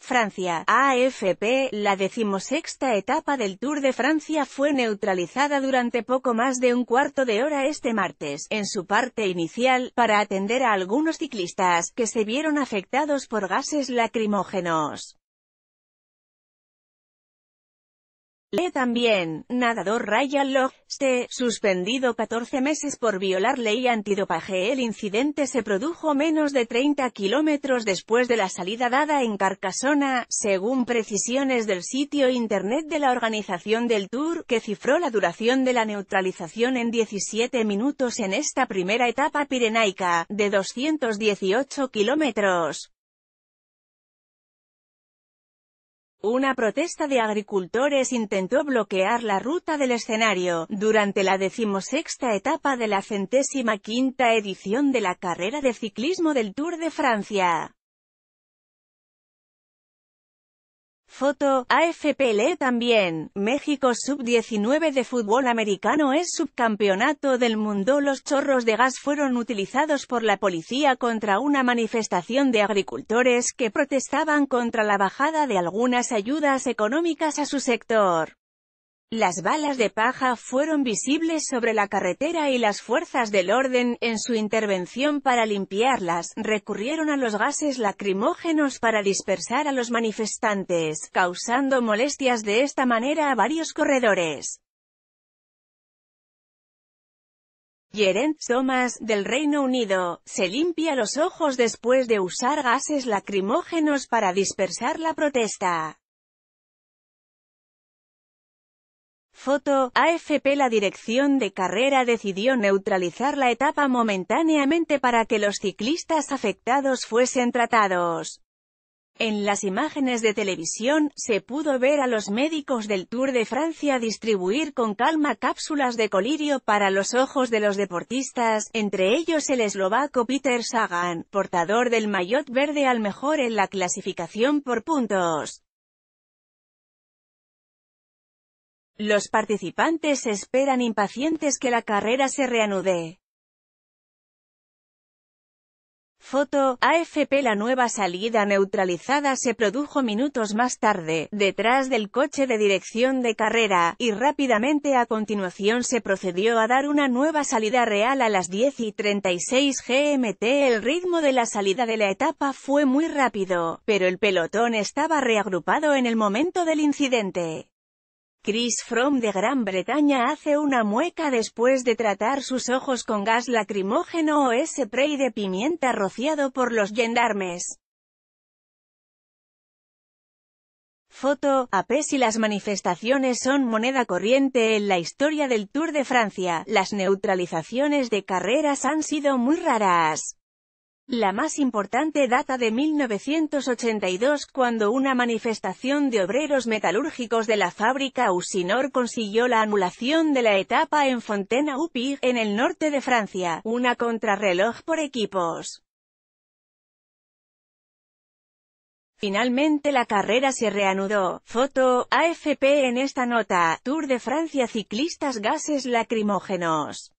Francia. AFP, la decimosexta etapa del Tour de Francia fue neutralizada durante poco más de un cuarto de hora este martes, en su parte inicial, para atender a algunos ciclistas, que se vieron afectados por gases lacrimógenos. Le también, nadador Ryan se, suspendido 14 meses por violar ley antidopaje. El incidente se produjo menos de 30 kilómetros después de la salida dada en Carcasona, según precisiones del sitio internet de la organización del Tour, que cifró la duración de la neutralización en 17 minutos en esta primera etapa pirenaica, de 218 kilómetros. Una protesta de agricultores intentó bloquear la ruta del escenario, durante la decimosexta etapa de la centésima quinta edición de la carrera de ciclismo del Tour de Francia. Foto, AFPLE también, México Sub-19 de fútbol americano es subcampeonato del mundo Los chorros de gas fueron utilizados por la policía contra una manifestación de agricultores que protestaban contra la bajada de algunas ayudas económicas a su sector. Las balas de paja fueron visibles sobre la carretera y las fuerzas del orden, en su intervención para limpiarlas, recurrieron a los gases lacrimógenos para dispersar a los manifestantes, causando molestias de esta manera a varios corredores. Gerent Thomas, del Reino Unido, se limpia los ojos después de usar gases lacrimógenos para dispersar la protesta. Foto, AFP La dirección de carrera decidió neutralizar la etapa momentáneamente para que los ciclistas afectados fuesen tratados. En las imágenes de televisión, se pudo ver a los médicos del Tour de Francia distribuir con calma cápsulas de colirio para los ojos de los deportistas, entre ellos el eslovaco Peter Sagan, portador del maillot verde al mejor en la clasificación por puntos. Los participantes esperan impacientes que la carrera se reanude. Foto, AFP La nueva salida neutralizada se produjo minutos más tarde, detrás del coche de dirección de carrera, y rápidamente a continuación se procedió a dar una nueva salida real a las 10 y 36 GMT. El ritmo de la salida de la etapa fue muy rápido, pero el pelotón estaba reagrupado en el momento del incidente. Chris Fromm de Gran Bretaña hace una mueca después de tratar sus ojos con gas lacrimógeno o ese spray de pimienta rociado por los gendarmes. Foto, AP y las manifestaciones son moneda corriente en la historia del Tour de Francia, las neutralizaciones de carreras han sido muy raras. La más importante data de 1982 cuando una manifestación de obreros metalúrgicos de la fábrica Usinor consiguió la anulación de la etapa en fontaine en el norte de Francia, una contrarreloj por equipos. Finalmente la carrera se reanudó. Foto, AFP en esta nota, Tour de Francia Ciclistas Gases Lacrimógenos.